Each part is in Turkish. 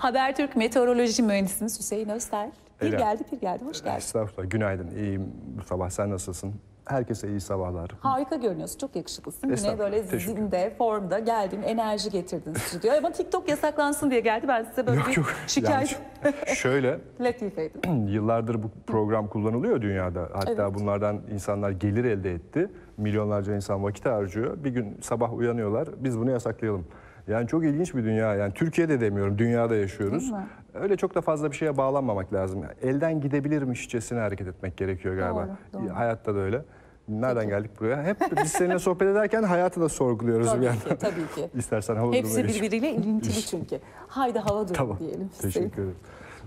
Habertürk meteoroloji mühendisimiz Hüseyin Öztel. Bir geldi bir geldi. Hoş geldin. Estağfurullah. Günaydın. İyiyim bu sabah. Sen nasılsın? Herkese iyi sabahlar. Harika görünüyorsun. Çok yakışıklısın. Yine böyle zinde, formda geldin, enerji getirdin stüdyoya. Ama TikTok yasaklansın diye geldi. Ben size böyle yok, yok. şikayet... Yani şöyle... Latifeydim. Yıllardır bu program kullanılıyor dünyada. Hatta evet. bunlardan insanlar gelir elde etti. Milyonlarca insan vakit harcıyor. Bir gün sabah uyanıyorlar. Biz bunu yasaklayalım. Yani çok ilginç bir dünya. Yani Türkiye'de demiyorum, dünyada yaşıyoruz. Öyle çok da fazla bir şeye bağlanmamak lazım. Elden gidebilirmişçesine hareket etmek gerekiyor galiba. Doğru, doğru. Hayatta da öyle. Nereden Peki. geldik buraya? Hep biz seninle sohbet ederken hayatı da sorguluyoruz tabii bir yandan. Ki, tabii ki. İstersen hava Hepsi birbiriyle ilintili çünkü. Haydi hava durumu tamam. diyelim. Teşekkür ederim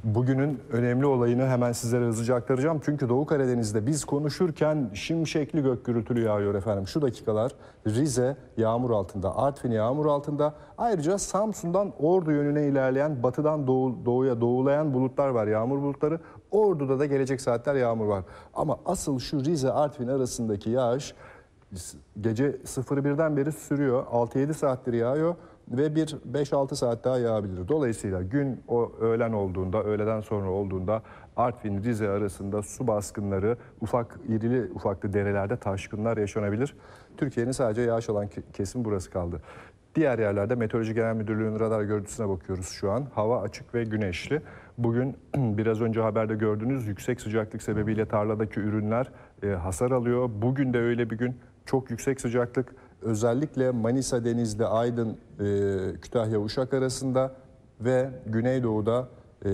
bugünün önemli olayını hemen sizlere hızlıca aktaracağım. Çünkü Doğu Karadeniz'de biz konuşurken şimşekli gök gürültülü yağıyor efendim. Şu dakikalar Rize yağmur altında, Artvin yağmur altında. Ayrıca Samsun'dan Ordu yönüne ilerleyen, batıdan doğu, doğuya doğulayan bulutlar var, yağmur bulutları. Ordu'da da gelecek saatler yağmur var. Ama asıl şu Rize-Artvin arasındaki yağış gece 01'den beri sürüyor. 6-7 saattir yağıyor ve bir 5-6 saat daha yağabilir. Dolayısıyla gün o öğlen olduğunda, öğleden sonra olduğunda Artvin, Rize arasında su baskınları, ufak irili ufaklı derelerde taşkınlar yaşanabilir. Türkiye'nin sadece yağış alan kesim burası kaldı. Diğer yerlerde Meteoroloji Genel Müdürlüğü'nün radar görüntüsüne bakıyoruz şu an. Hava açık ve güneşli. Bugün biraz önce haberde gördüğünüz yüksek sıcaklık sebebiyle tarladaki ürünler e, hasar alıyor. Bugün de öyle bir gün çok yüksek sıcaklık özellikle Manisa Denizli, Aydın, e, Kütahya, Uşak arasında ve Güneydoğu'da e,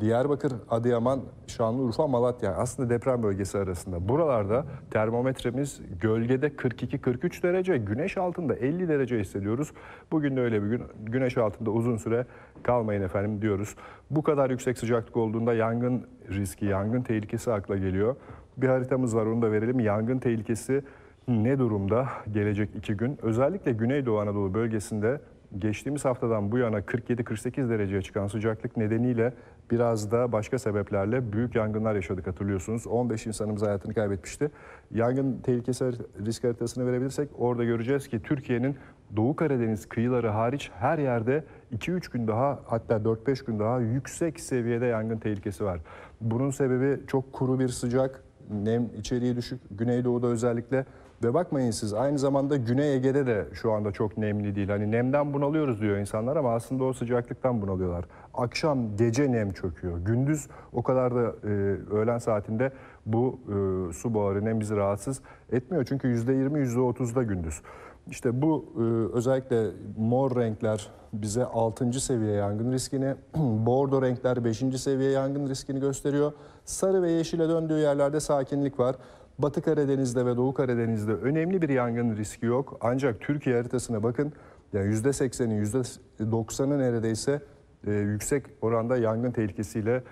Diyarbakır, Adıyaman, Şanlıurfa, Malatya aslında deprem bölgesi arasında. Buralarda termometremiz gölgede 42-43 derece, güneş altında 50 derece hissediyoruz. Bugün de öyle bir gün. Güneş altında uzun süre kalmayın efendim diyoruz. Bu kadar yüksek sıcaklık olduğunda yangın riski, yangın tehlikesi akla geliyor. Bir haritamız var onu da verelim. Yangın tehlikesi ne durumda gelecek iki gün? Özellikle Güneydoğu Anadolu bölgesinde geçtiğimiz haftadan bu yana 47-48 dereceye çıkan sıcaklık nedeniyle biraz da başka sebeplerle büyük yangınlar yaşadık hatırlıyorsunuz. 15 insanımız hayatını kaybetmişti. Yangın tehlikesi risk haritasını verebilirsek orada göreceğiz ki Türkiye'nin Doğu Karadeniz kıyıları hariç her yerde 2-3 gün daha hatta 4-5 gün daha yüksek seviyede yangın tehlikesi var. Bunun sebebi çok kuru bir sıcak, nem içeriği düşük. Güneydoğu'da özellikle ve bakmayın siz aynı zamanda Güney Ege'de de şu anda çok nemli değil. Hani nemden bunalıyoruz diyor insanlar ama aslında o sıcaklıktan bunalıyorlar. Akşam gece nem çöküyor. Gündüz o kadar da e, öğlen saatinde bu e, su buharı nem bizi rahatsız etmiyor. Çünkü %20 %30'da gündüz. İşte bu e, özellikle mor renkler bize 6. seviye yangın riskini, bordo renkler 5. seviye yangın riskini gösteriyor. Sarı ve yeşile döndüğü yerlerde sakinlik var. Batı Karadeniz'de ve Doğu Karadeniz'de önemli bir yangın riski yok. Ancak Türkiye haritasına bakın yani %80'i %90'ı neredeyse e, yüksek oranda yangın tehlikesiyle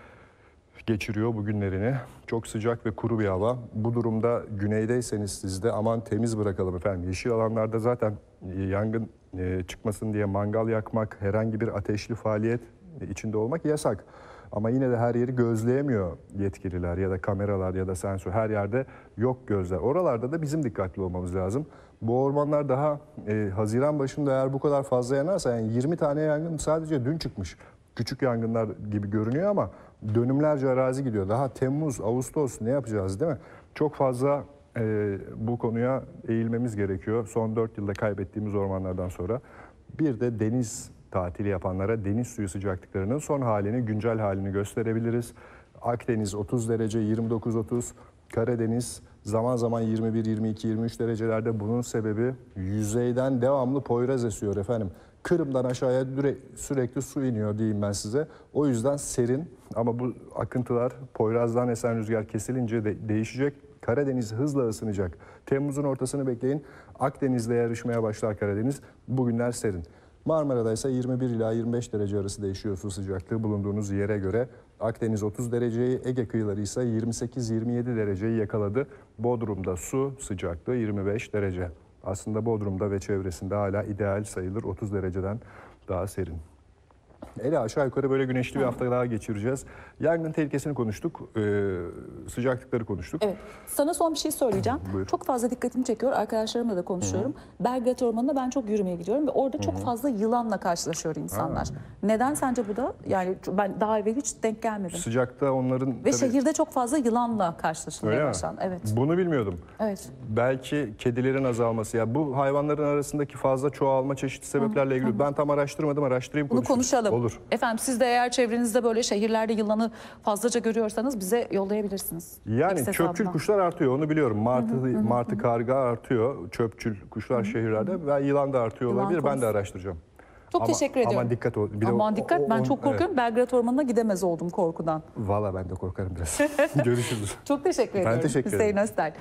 geçiriyor bugünlerini. Çok sıcak ve kuru bir hava. Bu durumda güneydeyseniz siz de aman temiz bırakalım efendim. Yeşil alanlarda zaten e, yangın e, çıkmasın diye mangal yakmak, herhangi bir ateşli faaliyet e, içinde olmak yasak. Ama yine de her yeri gözleyemiyor yetkililer ya da kameralar ya da sensör. Her yerde yok gözler. Oralarda da bizim dikkatli olmamız lazım. Bu ormanlar daha e, Haziran başında eğer bu kadar fazla yanarsa yani 20 tane yangın sadece dün çıkmış küçük yangınlar gibi görünüyor ama dönümlerce arazi gidiyor. Daha Temmuz, Ağustos ne yapacağız değil mi? Çok fazla e, bu konuya eğilmemiz gerekiyor. Son 4 yılda kaybettiğimiz ormanlardan sonra. Bir de deniz tatili yapanlara deniz suyu sıcaklıklarının son halini, güncel halini gösterebiliriz. Akdeniz 30 derece, 29-30, Karadeniz zaman zaman 21, 22, 23 derecelerde bunun sebebi yüzeyden devamlı poyraz esiyor efendim. Kırım'dan aşağıya sürekli su iniyor diyeyim ben size. O yüzden serin ama bu akıntılar Poyraz'dan esen rüzgar kesilince de değişecek. Karadeniz hızla ısınacak. Temmuz'un ortasını bekleyin. Akdeniz'le yarışmaya başlar Karadeniz. Bugünler serin. Marmara'da ise 21 ila 25 derece arası değişiyor su sıcaklığı bulunduğunuz yere göre. Akdeniz 30 dereceyi, Ege kıyıları ise 28-27 dereceyi yakaladı. Bodrum'da su sıcaklığı 25 derece aslında Bodrum'da ve çevresinde hala ideal sayılır 30 dereceden daha serin. Ele aşağı yukarı böyle güneşli bir hafta daha geçireceğiz. Yangın tehlikesini konuştuk, e, sıcaklıkları konuştuk. Evet. Sana son bir şey söyleyeceğim. Buyur. Çok fazla dikkatimi çekiyor. Arkadaşlarımla da konuşuyorum. Hı -hı. Belgrad Ormanı'na ben çok yürümeye gidiyorum ve orada Hı çok fazla yılanla karşılaşıyor insanlar. Ha. Neden sence bu da? Yani ben daha evvel hiç denk gelmedim. Sıcakta onların... Ve tabii... şehirde çok fazla yılanla karşılaşılıyor başlan. Evet. Bunu bilmiyordum. Evet. Belki kedilerin azalması. Yani bu hayvanların arasındaki fazla çoğalma çeşitli sebeplerle ilgili. Hı -hı. Ben tam araştırmadım. Araştırayım Bunu konuşalım. Olur olur. Efendim siz de eğer çevrenizde böyle şehirlerde yılanı fazlaca görüyorsanız bize yollayabilirsiniz. Yani X çöpçül kuşlar artıyor onu biliyorum. Martı martı karga artıyor. Çöpçül kuşlar şehirlerde ve yılan da artıyor yılan olabilir. Konusu. Ben de araştıracağım. Çok ama, teşekkür ediyorum. Aman dikkat ol. Bir aman o, dikkat. O, ben çok korkuyorum. Evet. Belgrad Ormanı'na gidemez oldum korkudan. Valla ben de korkarım biraz. Görüşürüz. Çok teşekkür ben ediyorum. Ben teşekkür ederim. Hüseyin Östel.